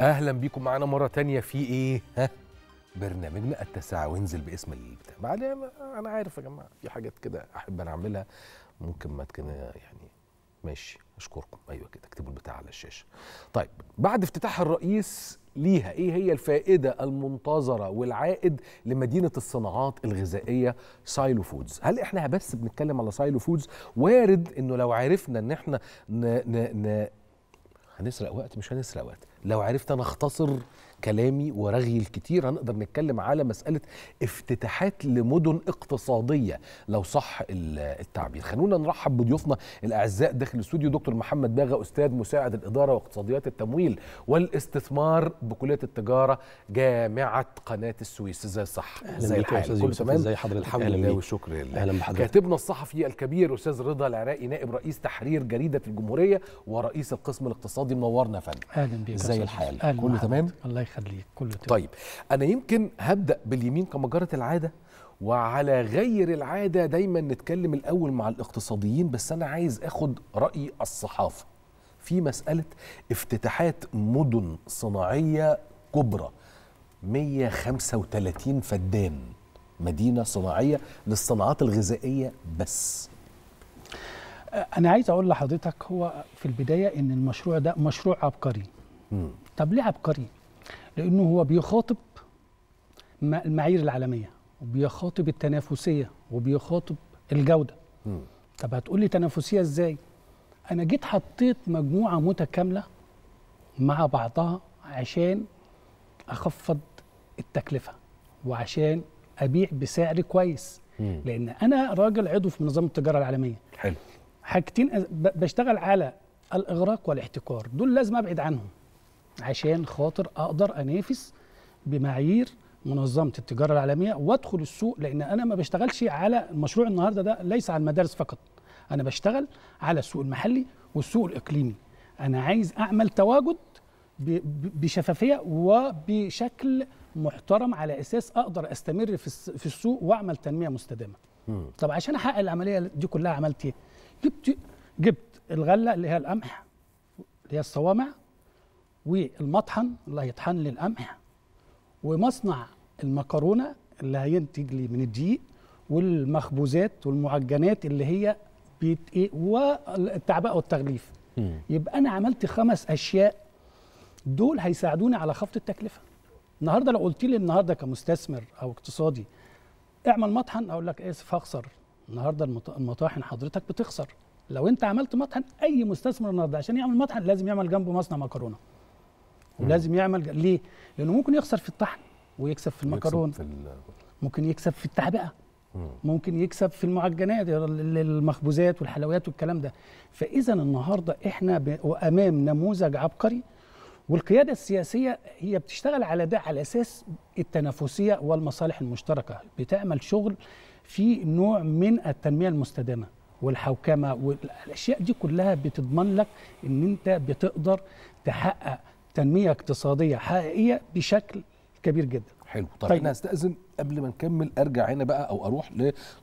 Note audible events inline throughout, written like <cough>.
اهلا بيكم معانا مره تانية في ايه ها برنامجنا التسع وانزل باسم البتاع بعدين انا عارف يا جماعه في حاجات كده احب انا اعملها ممكن ما تكون يعني ماشي اشكركم ايوه كده اكتبوا البتاع على الشاشه طيب بعد افتتاح الرئيس ليها ايه هي الفائده المنتظره والعائد لمدينه الصناعات الغذائيه سايلو فودز هل احنا بس بنتكلم على سايلو فودز وارد انه لو عرفنا ان احنا ن... ن... ن... هنسرق وقت مش هنسرق وقت لو عرفت انا اختصر كلامي ورغي الكتير هنقدر نتكلم على مسألة افتتاحات لمدن اقتصادية لو صح التعبير خلونا نرحب بضيوفنا الأعزاء داخل الاستوديو دكتور محمد باغا أستاذ مساعد الإدارة واقتصاديات التمويل والاستثمار بكلية التجارة جامعة قناة السويس ازاي صح ازاي الحال كله ازاي حضر الحمد لله والشكر لله كاتبنا الصحفي الكبير استاذ رضا العراقي نائب رئيس تحرير جريده الجمهوريه ورئيس القسم الاقتصادي منورنا فندم اهلا بيك ازاي الحال كله تمام الله يخليك يخليك كل تمام طيب. طيب انا يمكن هبدا باليمين كما جرت العاده وعلى غير العاده دايما نتكلم الاول مع الاقتصاديين بس انا عايز اخد راي الصحافه في مساله افتتاحات مدن صناعيه كبرى 135 فدان مدينه صناعيه للصناعات الغذائيه بس انا عايز اقول لحضرتك هو في البدايه ان المشروع ده مشروع عبقري طب ليه عبقري لأنه هو بيخاطب المعايير العالمية وبيخاطب التنافسية وبيخاطب الجودة م. طب هتقول لي تنافسية إزاي؟ أنا جيت حطيت مجموعة متكاملة مع بعضها عشان أخفض التكلفة وعشان أبيع بسعر كويس م. لأن أنا راجل عضو في منظمة التجارة العالمية حلو حاجتين بشتغل على الإغراق والاحتكار دول لازم أبعد عنهم عشان خاطر اقدر انافس بمعايير منظمه التجاره العالميه وادخل السوق لان انا ما بشتغلش على المشروع النهارده ده ليس على المدارس فقط انا بشتغل على السوق المحلي والسوق الاقليمي انا عايز اعمل تواجد بشفافيه وبشكل محترم على اساس اقدر استمر في السوق واعمل تنميه مستدامه طب عشان احقق العمليه دي كلها عملت ايه جبت جبت الغله اللي هي القمح اللي هي الصوامع والمطحن اللي هيطحن لي القمح ومصنع المكرونه اللي هينتج لي من الدقيق والمخبوزات والمعجنات اللي هي بيت ايه والتعبئه والتغليف مم. يبقى انا عملت خمس اشياء دول هيساعدوني على خفض التكلفه النهارده لو قلت لي النهارده كمستثمر او اقتصادي اعمل مطحن اقول لك اسف هخسر النهارده المطاحن حضرتك بتخسر لو انت عملت مطحن اي مستثمر النهارده عشان يعمل مطحن لازم يعمل جنبه مصنع مكرونه لازم يعمل ليه؟ لانه ممكن يخسر في الطحن ويكسب في المكرونه ممكن يكسب في التعبئه ممكن يكسب في المعجنات المخبوزات والحلويات والكلام ده فاذا النهارده احنا امام نموذج عبقري والقياده السياسيه هي بتشتغل على ده على اساس التنافسيه والمصالح المشتركه بتعمل شغل في نوع من التنميه المستدامه والحوكمه والاشياء دي كلها بتضمن لك ان انت بتقدر تحقق تنميه اقتصاديه حقيقيه بشكل كبير جدا حلو طب طيب. انا استاذن قبل ما نكمل ارجع هنا بقى او اروح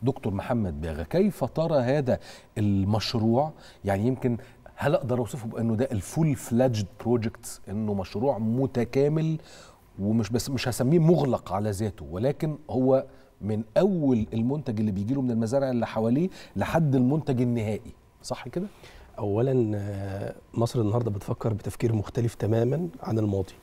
لدكتور محمد باغا كيف ترى هذا المشروع يعني يمكن هل اقدر اوصفه بانه ده الفول فلاجد بروجكت انه مشروع متكامل ومش بس مش هسميه مغلق على ذاته ولكن هو من اول المنتج اللي بيجيله من المزارع اللي حواليه لحد المنتج النهائي صح كده اولا آه، مصر النهارده بتفكر بتفكير مختلف تماما عن الماضي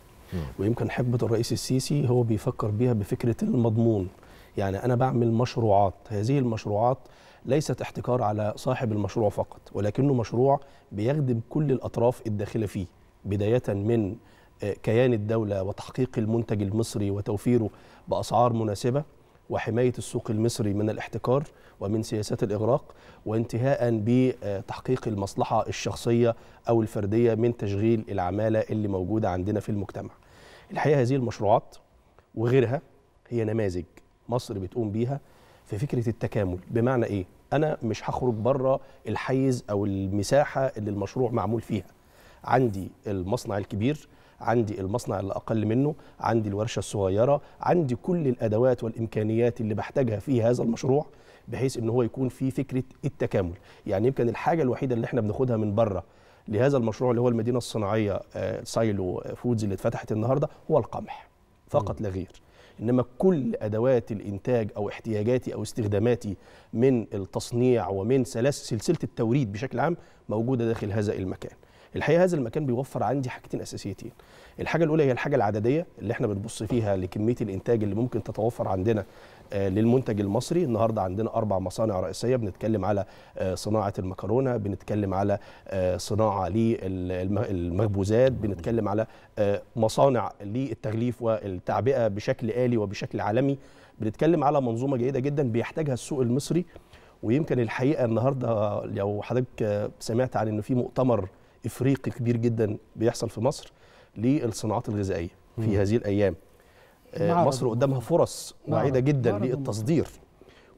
ويمكن حقبه الرئيس السيسي هو بيفكر بيها بفكره المضمون يعني انا بعمل مشروعات هذه المشروعات ليست احتكار على صاحب المشروع فقط ولكنه مشروع بيخدم كل الاطراف الداخله فيه بدايه من آه، كيان الدوله وتحقيق المنتج المصري وتوفيره باسعار مناسبه وحمايه السوق المصري من الاحتكار ومن سياسات الإغراق وانتهاء بتحقيق المصلحة الشخصية أو الفردية من تشغيل العمالة اللي موجودة عندنا في المجتمع الحقيقة هذه المشروعات وغيرها هي نماذج مصر بتقوم بيها في فكرة التكامل بمعنى إيه؟ أنا مش هخرج بره الحيز أو المساحة اللي المشروع معمول فيها عندي المصنع الكبير عندي المصنع اللي أقل منه عندي الورشة الصغيرة عندي كل الأدوات والإمكانيات اللي بحتاجها في هذا المشروع بحيث ان هو يكون في فكره التكامل يعني يمكن الحاجه الوحيده اللي احنا بناخدها من بره لهذا المشروع اللي هو المدينه الصناعيه آه، سايلو فودز اللي اتفتحت النهارده هو القمح فقط لا غير انما كل ادوات الانتاج او احتياجاتي او استخداماتي من التصنيع ومن سلسله التوريد بشكل عام موجوده داخل هذا المكان الحقيقه هذا المكان بيوفر عندي حاجتين اساسيتين الحاجه الاولى هي الحاجه العدديه اللي احنا بنبص فيها لكميه الانتاج اللي ممكن تتوفر عندنا آه، للمنتج المصري النهارده عندنا اربع مصانع رئيسيه بنتكلم على آه، صناعه المكرونه بنتكلم على آه، صناعه للمخبوزات بنتكلم على مصانع للتغليف والتعبئه بشكل الي وبشكل عالمي بنتكلم على منظومه جيده جدا بيحتاجها السوق المصري ويمكن الحقيقه النهارده لو حضرتك سمعت عن انه في مؤتمر افريقي كبير جدا بيحصل في مصر للصناعات الغذائيه في هذه الايام آه، معرض. مصر قدامها فرص واعده جدا للتصدير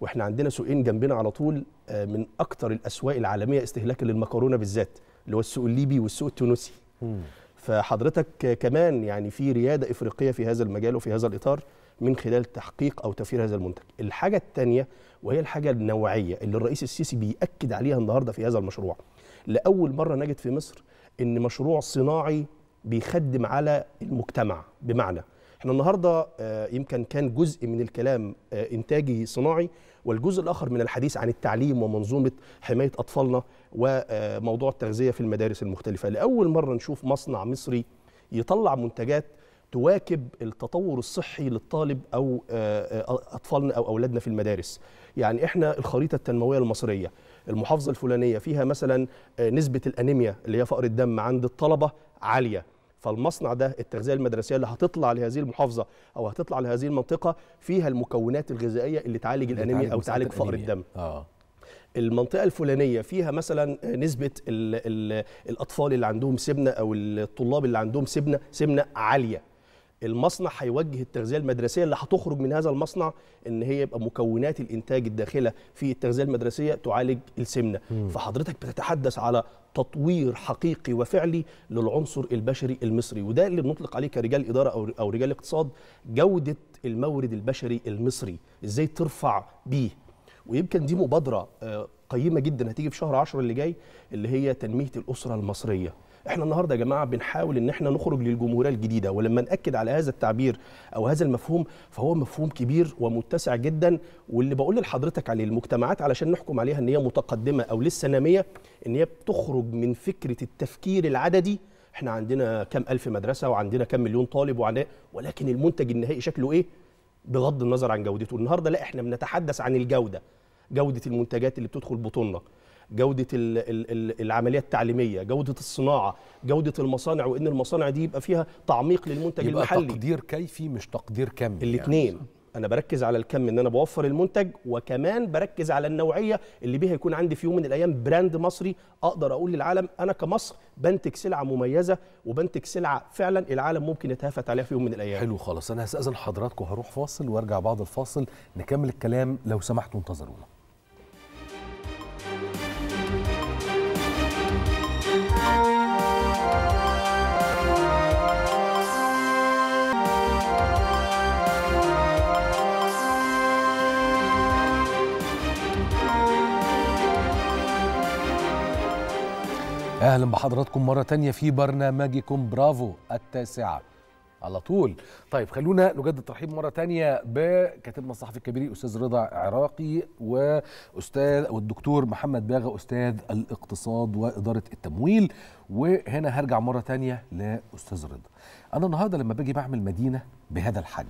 واحنا عندنا سوقين جنبنا على طول آه، من اكثر الاسواق العالميه استهلاكا للمكرونه بالذات اللي هو السوق الليبي والسوق التونسي فحضرتك كمان يعني في رياده افريقيه في هذا المجال وفي هذا الاطار من خلال تحقيق او توفير هذا المنتج. الحاجه الثانيه وهي الحاجه النوعيه اللي الرئيس السيسي بياكد عليها النهارده في هذا المشروع. لاول مره نجد في مصر ان مشروع صناعي بيخدم على المجتمع بمعنى احنا النهارده آه، يمكن كان جزء من الكلام آه، انتاجي صناعي والجزء الاخر من الحديث عن التعليم ومنظومه حمايه اطفالنا وموضوع آه، التغذيه في المدارس المختلفه لاول مره نشوف مصنع مصري يطلع منتجات تواكب التطور الصحي للطالب او آه، آه، اطفالنا او اولادنا في المدارس يعني احنا الخريطه التنمويه المصريه المحافظه الفلانيه فيها مثلا آه، نسبه الانيميا اللي هي فقر الدم عند الطلبه عاليه فالمصنع ده التغذيه المدرسيه اللي هتطلع لهذه المحافظه او هتطلع لهذه المنطقه فيها المكونات الغذائيه اللي تعالج الانيميا او تعالج فقر الدم آه. المنطقه الفلانيه فيها مثلا نسبه الـ الـ الاطفال اللي عندهم سمنه او الطلاب اللي عندهم سمنه سمنه عاليه المصنع هيوجه التغذيه المدرسيه اللي هتخرج من هذا المصنع ان هي يبقى مكونات الانتاج الداخله في التغذيه المدرسيه تعالج السمنه مم. فحضرتك بتتحدث على تطوير حقيقي وفعلي للعنصر البشري المصري وده اللي بنطلق عليه كرجال اداره او او رجال اقتصاد جوده المورد البشري المصري ازاي ترفع بيه ويمكن دي مبادره آه، قيمه جدا هتيجي في شهر 10 اللي جاي اللي هي تنميه الاسره المصريه احنا النهارده يا جماعه بنحاول ان احنا نخرج للجمهوريه الجديده ولما ناكد على هذا التعبير او هذا المفهوم فهو مفهوم كبير ومتسع جدا واللي بقول لحضرتك عليه المجتمعات علشان نحكم عليها ان هي متقدمه او لسه ناميه ان هي بتخرج من فكره التفكير العددي احنا عندنا كم ألف مدرسة وعندنا كم مليون طالب وعندنا ولكن المنتج النهائي شكله ايه بغض النظر عن جودته النهارده لا احنا بنتحدث عن الجودة جودة المنتجات اللي بتدخل بطوننا جوده العمليه التعليميه جوده الصناعه جوده المصانع وان المصانع دي يبقى فيها تعميق للمنتج يبقى المحلي تقدير كيفي مش تقدير كمي الاثنين يعني. انا بركز على الكم ان انا بوفر المنتج وكمان بركز على النوعيه اللي بيها يكون عندي في يوم من الايام براند مصري اقدر اقول للعالم انا كمصر بنتج سلعه مميزه وبنتج سلعه فعلا العالم ممكن يتهافت عليها في يوم من الايام حلو خلاص انا هستاذن حضراتكم هروح فاصل وارجع بعد الفاصل نكمل الكلام لو سمحتوا انتظرونا أهلا بحضراتكم مرة تانية في برنامجكم برافو التاسعة على طول طيب خلونا نجدد ترحيب مره تانية بكاتبنا الصحفي الكبير استاذ رضا عراقي واستاذ والدكتور محمد باغا استاذ الاقتصاد واداره التمويل وهنا هرجع مره تانية لاستاذ رضا انا النهارده لما باجي بعمل مدينه بهذا الحجم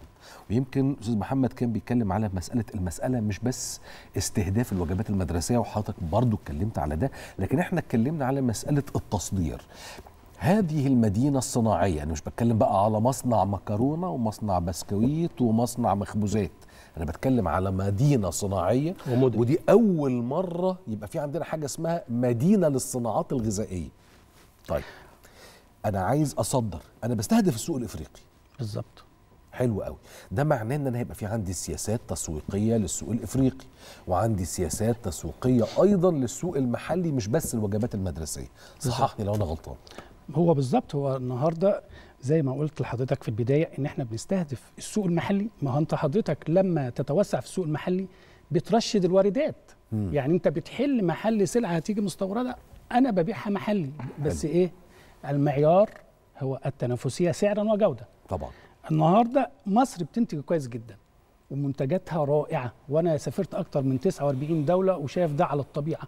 ويمكن استاذ محمد كان بيتكلم على مساله المساله مش بس استهداف الوجبات المدرسيه وحضرتك برضو اتكلمت على ده لكن احنا اتكلمنا على مساله التصدير هذه المدينة الصناعية أنا يعني مش بتكلم بقى على مصنع مكرونة ومصنع بسكويت ومصنع مخبوزات أنا بتكلم على مدينة صناعية ومدن. ودي أول مرة يبقى في عندنا حاجة اسمها مدينة للصناعات الغذائية طيب أنا عايز أصدر أنا بستهدف السوق الإفريقي بالظبط حلو قوي ده معناه ان انا هيبقى في عندي سياسات تسويقيه للسوق الافريقي وعندي سياسات تسويقيه ايضا للسوق المحلي مش بس الوجبات المدرسيه صححني لو انا غلطان هو بالظبط هو النهارده زي ما قلت لحضرتك في البدايه ان احنا بنستهدف السوق المحلي ما هو انت حضرتك لما تتوسع في السوق المحلي بترشد الواردات مم. يعني انت بتحل محل سلعه هتيجي مستورده انا ببيعها محلي بس حل. ايه المعيار هو التنافسيه سعرا وجوده طبعا النهارده مصر بتنتج كويس جدا ومنتجاتها رائعه وانا سافرت اكتر من 49 دوله وشايف ده على الطبيعه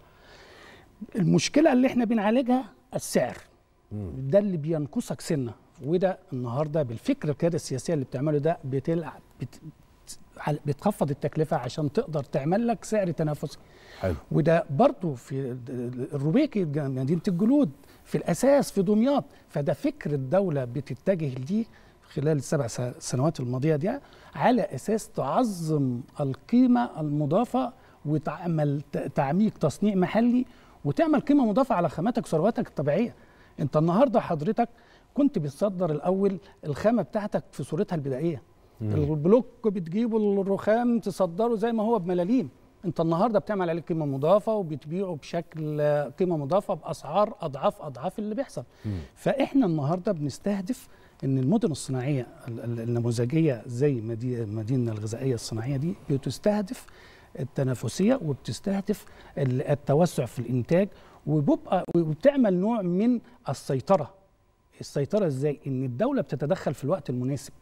المشكله اللي احنا بنعالجها السعر ده اللي بينقصك سنه وده النهارده بالفكر القياده السياسيه اللي بتعمله ده بتلعب بت... بتخفض التكلفه عشان تقدر تعمل لك سعر تنافسي حلو. وده برضو في الروبيكي مدينه الجلود في الاساس في دمياط فده فكر الدوله بتتجه ليه خلال السبع سنوات الماضيه دي على اساس تعظم القيمه المضافه وتعمل تعميق تصنيع محلي وتعمل قيمه مضافه على خاماتك وثرواتك الطبيعيه انت النهارده حضرتك كنت بتصدر الاول الخامه بتاعتك في صورتها البدائيه مم. البلوك بتجيبه الرخام تصدره زي ما هو بملاليم انت النهارده بتعمل عليه قيمه مضافه وبتبيعه بشكل قيمه مضافه باسعار اضعاف اضعاف اللي بيحصل مم. فاحنا النهارده بنستهدف ان المدن الصناعيه النموذجيه زي مدينه الغذائيه الصناعيه دي بتستهدف التنافسيه وبتستهدف التوسع في الانتاج وبيبقى وبتعمل نوع من السيطره السيطره ازاي ان الدوله بتتدخل في الوقت المناسب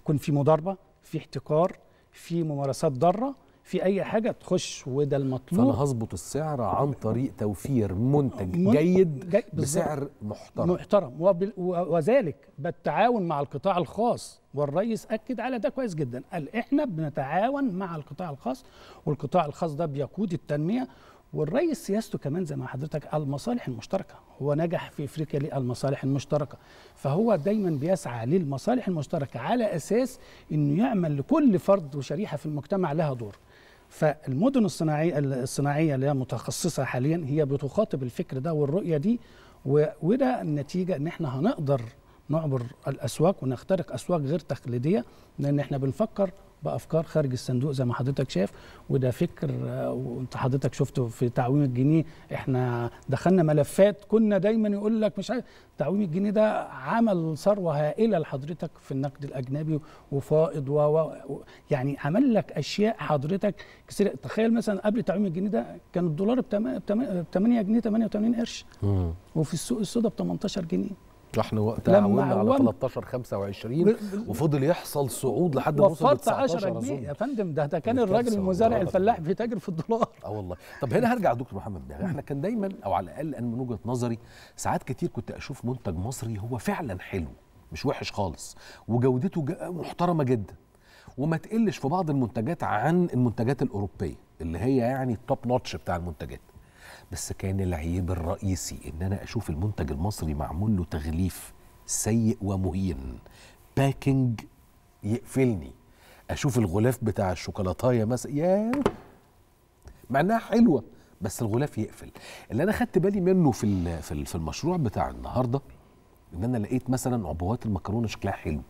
يكون في مضاربه في احتكار في ممارسات ضاره في اي حاجه تخش وده المطلوب فانا هظبط السعر عن طريق توفير منتج من... جيد جي... بسعر محترم محترم وب... وذلك بالتعاون مع القطاع الخاص والرئيس اكد على ده كويس جدا قال احنا بنتعاون مع القطاع الخاص والقطاع الخاص ده بيقود التنميه والرئيس سياسته كمان زي ما حضرتك المصالح المشتركه هو نجح في افريقيا للمصالح المشتركه فهو دايما بيسعى للمصالح المشتركه على اساس انه يعمل لكل فرد وشريحه في المجتمع لها دور فالمدن الصناعيه الصناعيه اللي هي متخصصه حاليا هي بتخاطب الفكر ده والرؤيه دي وده النتيجه ان احنا هنقدر نعبر الاسواق ونخترق اسواق غير تقليديه لان احنا بنفكر بافكار خارج الصندوق زي ما حضرتك شايف وده فكر آه، وانت حضرتك شفته في تعويم الجنيه احنا دخلنا ملفات كنا دايما يقول لك مش عارف تعويم الجنيه ده عمل ثروه هائله لحضرتك في النقد الاجنبي وفائض و يعني عمل لك اشياء حضرتك كثير تخيل مثلا قبل تعويم الجنيه ده كان الدولار ب 8 جنيه 88 قرش وفي السوق السوداء ب 18 جنيه احنا وقتها عولنا على 13 25 وفضل يحصل صعود لحد ما وصل 19 جنيه يا فندم ده ده كان الراجل المزارع اه. الفلاح بيتاجر في الدولار <laughs> اه والله طب هنا هرجع دكتور محمد بيه احنا كان دايما او على الاقل انا من وجهه نظري ساعات كتير كنت اشوف منتج مصري هو فعلا حلو مش وحش خالص وجودته محترمه جدا وما تقلش في بعض المنتجات عن المنتجات الاوروبيه اللي هي يعني التوب نوتش بتاع المنتجات بس كان العيب الرئيسي ان انا اشوف المنتج المصري معمول له تغليف سيء ومهين باكينج يقفلني اشوف الغلاف بتاع الشوكولاتايه مثلا يا مع انها حلوه بس الغلاف يقفل اللي انا خدت بالي منه في في في المشروع بتاع النهارده ان انا لقيت مثلا عبوات المكرونه شكلها حلو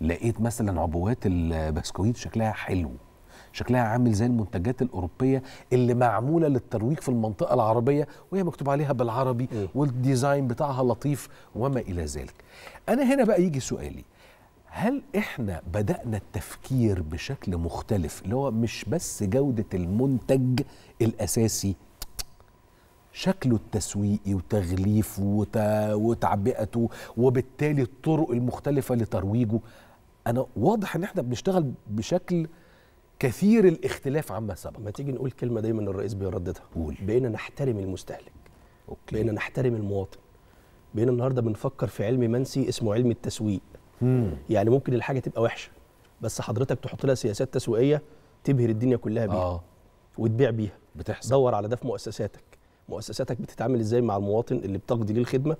لقيت مثلا عبوات البسكويت شكلها حلو شكلها عامل زي المنتجات الاوروبيه اللي معموله للترويج في المنطقه العربيه وهي مكتوب عليها بالعربي إيه؟ والديزاين بتاعها لطيف وما الى ذلك انا هنا بقى يجي سؤالي هل احنا بدانا التفكير بشكل مختلف اللي هو مش بس جوده المنتج الاساسي شكله التسويقي وتغليفه وتعبئته وبالتالي الطرق المختلفة لترويجه أنا واضح إن إحنا بنشتغل بشكل كثير الاختلاف عما سبق ما تيجي نقول كلمه دايما الرئيس بيرددها قول بقينا نحترم المستهلك أوكي. بقينا نحترم المواطن بقينا النهارده بنفكر في علم منسي اسمه علم التسويق مم. يعني ممكن الحاجه تبقى وحشه بس حضرتك تحط لها سياسات تسويقيه تبهر الدنيا كلها بيها آه. وتبيع بيها بتحصل دور على ده في مؤسساتك مؤسساتك بتتعامل ازاي مع المواطن اللي بتقضي ليه الخدمه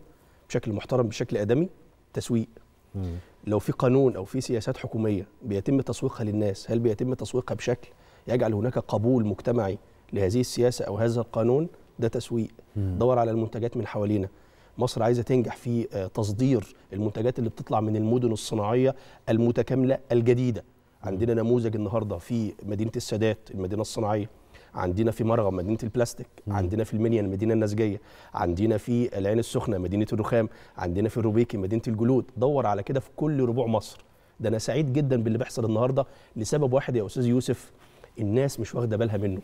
بشكل محترم بشكل ادمي تسويق مم. لو في قانون او في سياسات حكوميه بيتم تسويقها للناس هل بيتم تسويقها بشكل يجعل هناك قبول مجتمعي لهذه السياسه او هذا القانون ده تسويق مم. دور على المنتجات من حوالينا مصر عايزه تنجح في آه، تصدير المنتجات اللي بتطلع من المدن الصناعيه المتكامله الجديده عندنا نموذج النهارده في مدينه السادات المدينه الصناعيه عندنا في مرغم مدينه البلاستيك مم. عندنا في المنيا المدينه النسجيه عندنا في العين السخنه مدينه الرخام عندنا في الروبيكي مدينه الجلود دور على كده في كل ربوع مصر ده انا سعيد جدا باللي بيحصل النهارده لسبب واحد يا استاذ يوسف الناس مش واخده بالها منه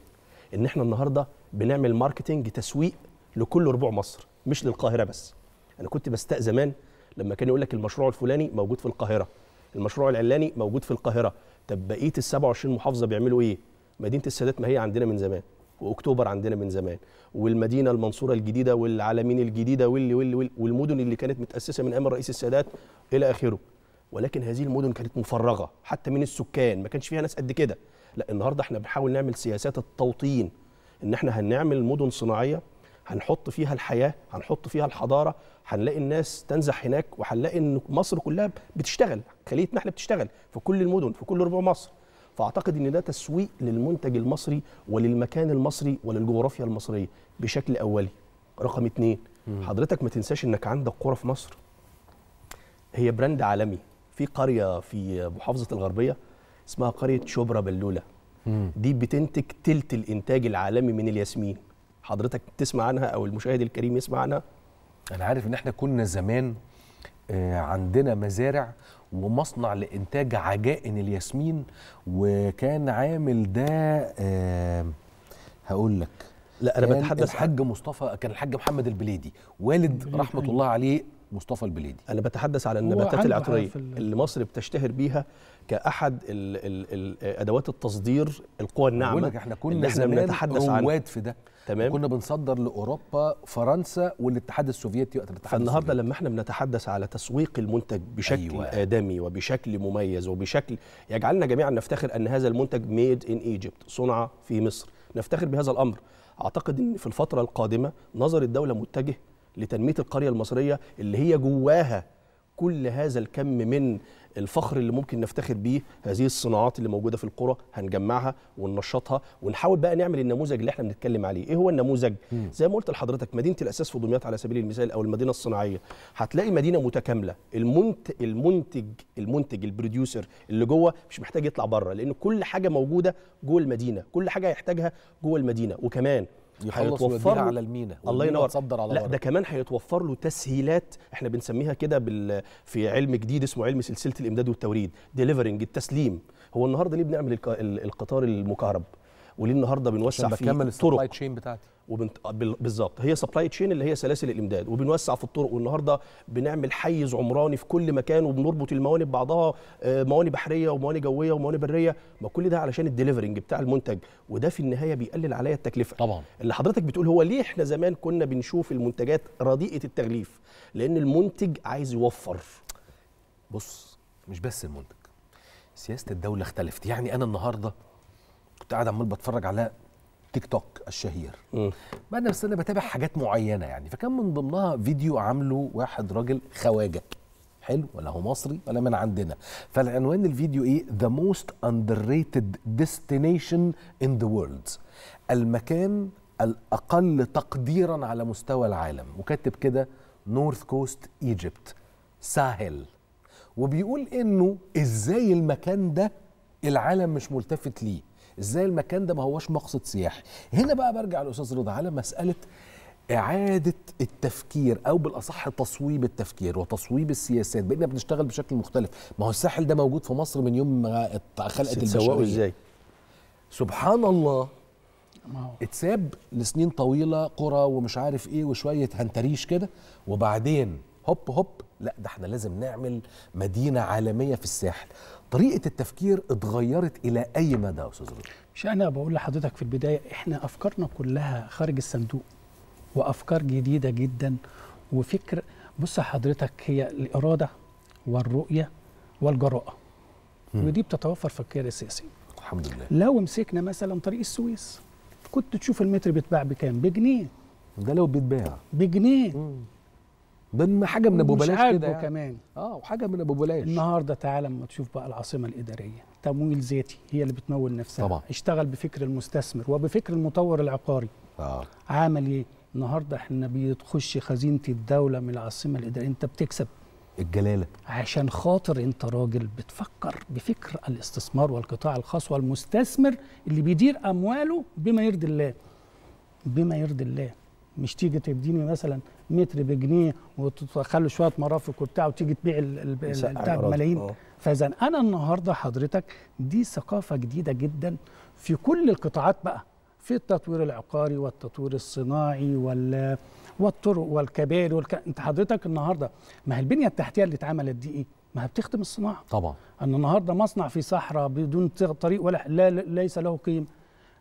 ان احنا النهارده بنعمل ماركتنج تسويق لكل ربوع مصر مش للقاهره بس انا كنت بستاء زمان لما كان يقول لك المشروع الفلاني موجود في القاهره المشروع العلاني موجود في القاهره طب بقيه ال 27 محافظه بيعملوا ايه مدينه السادات ما هي عندنا من زمان واكتوبر عندنا من زمان والمدينه المنصوره الجديده والعالمين الجديده واللي واللي والمدن اللي كانت متاسسه من ايام الرئيس السادات الى اخره ولكن هذه المدن كانت مفرغه حتى من السكان ما كانش فيها ناس قد كده لا النهارده احنا بنحاول نعمل سياسات التوطين ان احنا هنعمل مدن صناعيه هنحط فيها الحياه هنحط فيها الحضاره هنلاقي الناس تنزح هناك وهنلاقي ان مصر كلها بتشتغل خليتنا احنا بتشتغل في كل المدن في كل ربع مصر فاعتقد ان ده تسويق للمنتج المصري وللمكان المصري وللجغرافيا المصريه بشكل اولي رقم اتنين حضرتك ما تنساش انك عندك قرى في مصر هي براند عالمي في قريه في محافظه الغربيه اسمها قريه شبرا بلوله دي بتنتج تلت الانتاج العالمي من الياسمين حضرتك تسمع عنها او المشاهد الكريم يسمع عنها انا عارف ان احنا كنا زمان آه، عندنا مزارع ومصنع لإنتاج عجائن الياسمين وكان عامل ده آه، هقول لك لا انا بتحدث الحاج مصطفى كان الحاج محمد البليدي والد رحمه الله عليه مصطفى البليدي انا بتحدث على النباتات العطريه اللي مصر بتشتهر بيها كاحد الـ الـ الـ ادوات التصدير القوى الناعمه احنا كنا اللي احنا بنتحدث عن في ده تمام كنا بنصدر لاوروبا فرنسا والاتحاد السوفيتي وقت الاتحاد فالنهارده لما احنا بنتحدث على تسويق المنتج بشكل أيوة. ادمي وبشكل مميز وبشكل يجعلنا جميعا نفتخر ان هذا المنتج ميد ان ايجيبت صنع في مصر نفتخر بهذا الامر اعتقد ان في الفتره القادمه نظر الدوله متجه لتنميه القريه المصريه اللي هي جواها كل هذا الكم من الفخر اللي ممكن نفتخر بيه هذه الصناعات اللي موجوده في القرى هنجمعها وننشطها ونحاول بقى نعمل النموذج اللي احنا بنتكلم عليه ايه هو النموذج مم. زي ما قلت لحضرتك مدينه الاساس في دمياط على سبيل المثال او المدينه الصناعيه هتلاقي مدينه متكامله المنت... المنتج المنتج البروديوسر اللي جوه مش محتاج يطلع بره لان كل حاجه موجوده جوه المدينه كل حاجه هيحتاجها جوه المدينه وكمان هيتوفر على المينا الله ينور تصدر على لا ده كمان هيتوفر له تسهيلات احنا بنسميها كده بال... في علم جديد اسمه علم سلسله الامداد والتوريد ديليفرنج التسليم هو النهارده ليه بنعمل القطار المكهرب وليه النهارده بنوسع فيه الطرق تشين بتاعتي آه، بالظبط هي سبلاي تشين اللي هي سلاسل الامداد وبنوسع في الطرق والنهارده بنعمل حيز عمراني في كل مكان وبنربط المواني ببعضها آه، مواني بحريه ومواني جويه ومواني بريه ما كل ده علشان الدليفرنج بتاع المنتج وده في النهايه بيقلل عليا التكلفه طبعا اللي حضرتك بتقول هو ليه احنا زمان كنا بنشوف المنتجات رديئه التغليف لان المنتج عايز يوفر بص مش بس المنتج سياسه الدوله اختلفت يعني انا النهارده كنت قاعد عمال بتفرج على التيك توك الشهير م. انا بس انا بتابع حاجات معينه يعني فكان من ضمنها فيديو عامله واحد راجل خواجه حلو ولا هو مصري ولا من عندنا فالعنوان الفيديو ايه ذا موست underrated ديستنيشن ان ذا وورلد المكان الاقل تقديرا على مستوى العالم وكاتب كده نورث كوست ايجيبت ساحل وبيقول انه ازاي المكان ده العالم مش ملتفت ليه ازاي المكان ده ما هوش مقصد سياحي هنا بقى برجع للاستاذ رضا على مساله إعادة التفكير أو بالأصح تصويب التفكير وتصويب السياسات بقينا بنشتغل بشكل مختلف ما هو الساحل ده موجود في مصر من يوم ما خلقت البشرية إزاي؟ سبحان الله اتساب لسنين طويلة قرى ومش عارف إيه وشوية هنتريش كده وبعدين هوب هوب لا ده احنا لازم نعمل مدينة عالمية في الساحل طريقه التفكير اتغيرت الى اي مدى يا استاذ مش انا بقول لحضرتك في البدايه احنا افكارنا كلها خارج الصندوق وافكار جديده جدا وفكر بص حضرتك هي الاراده والرؤيه والجراءه ودي بتتوفر في القياده السياسيه الحمد لله لو مسكنا مثلا طريق السويس كنت تشوف المتر بيتباع بكام بجنيه ده لو بيتباع بجنيه مم. ضمن حاجه من ابو بلاش كده يعني. كمان اه وحاجه من ابو بلاش النهارده تعالى اما تشوف بقى العاصمه الاداريه تمويل ذاتي هي اللي بتمول نفسها طبعا اشتغل بفكر المستثمر وبفكر المطور العقاري اه عمل ايه النهارده احنا بتخش خزينه الدوله من العاصمه الاداريه انت بتكسب الجلاله عشان خاطر انت راجل بتفكر بفكر الاستثمار والقطاع الخاص والمستثمر اللي بيدير امواله بما يرضي الله بما يرضي الله مش تيجي تديني مثلا متر بجنيه وتخلي شويه مرافق وبتاع وتيجي تبيع بتاع بملايين اه. فاذا انا النهارده حضرتك دي ثقافه جديده جدا في كل القطاعات بقى في التطوير العقاري والتطوير الصناعي وال والطرق والكباري والك... انت حضرتك النهارده ما هي البنيه التحتيه اللي اتعملت دي ايه؟ ما هي بتخدم الصناعه طبعا ان النهارده مصنع في صحراء بدون طريق ولا لا ليس له قيمه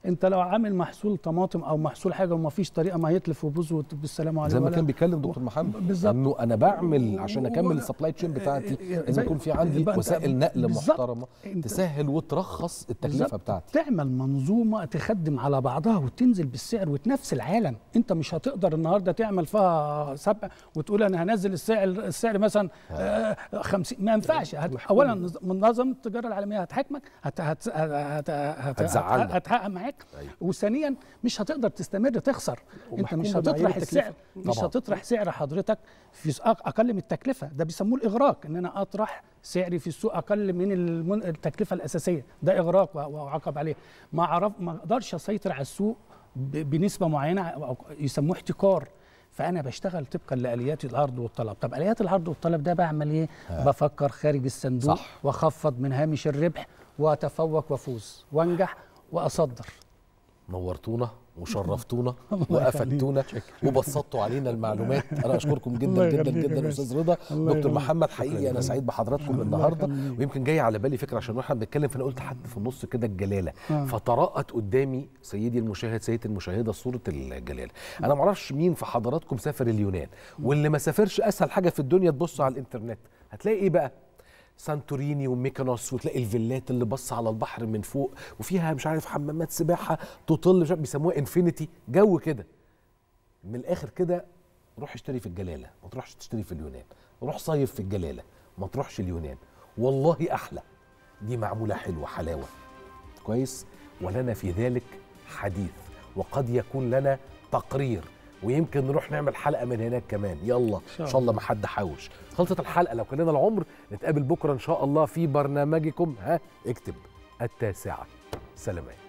انت لو عامل محصول طماطم او محصول حاجه وما فيش طريقه ما يتلف وبوز بالسلام عليكم زي ما كان بيتكلم دكتور محمد بالظبط انه انا بعمل عشان اكمل السبلاي تشين إيه، بتاعتي لازم إيه، يكون في عندي وسائل نقل محترمه تسهل وترخص التكلفه بتاعتي تعمل منظومه تخدم على بعضها وتنزل بالسعر وتنافس العالم انت مش هتقدر النهارده تعمل فيها سبع وتقول انا هنزل السعر السعر مثلا 50 آه، ما ينفعش اولا منظمه التجاره العالميه هتحاكمك هتزعلك هتحقق معاك معاك أيوة. طيب. وثانيا مش هتقدر تستمر تخسر انت مش هتطرح السعر طبعا. مش هتطرح سعر حضرتك في اقل من التكلفه ده بيسموه الاغراق ان انا اطرح سعري في السوق اقل من التكلفه الاساسيه ده اغراق وعقب عليه ما اعرف ما اقدرش اسيطر على السوق بنسبه معينه يسموه احتكار فانا بشتغل طبقا لاليات العرض والطلب طب اليات العرض والطلب ده بعمل ايه بفكر خارج الصندوق واخفض من هامش الربح واتفوق وافوز وانجح واصدر نورتونا وشرفتونا <laughs> وافدتونا وبسطتوا علينا المعلومات انا اشكركم <laughs> جدا جدا جدا استاذ رضا دكتور محمد حقيقي انا سعيد بحضراتكم النهارده ويمكن جاي على بالي فكره عشان واحنا بنتكلم فانا قلت حد في النص كده الجلاله آه. فتراءت قدامي سيدي المشاهد سيدتي المشاهده صوره الجلاله آه. انا ما اعرفش مين في حضراتكم سافر اليونان واللي ما سافرش اسهل حاجه في الدنيا تبص على الانترنت هتلاقي ايه بقى سانتوريني وميكانوس وتلاقي الفيلات اللي بص على البحر من فوق وفيها مش عارف حمامات سباحه تطل مش بيسموها انفينيتي جو كده من الاخر كده روح اشتري في الجلاله ما تروحش تشتري في اليونان روح صيف في الجلاله ما تروحش اليونان والله احلى دي معموله حلوه حلاوه كويس ولنا في ذلك حديث وقد يكون لنا تقرير ويمكن نروح نعمل حلقه من هناك كمان يلا ان شاء الله ما حد حوش خلصت الحلقه لو كان لنا العمر نتقابل بكره ان شاء الله في برنامجكم ها اكتب التاسعه سلامات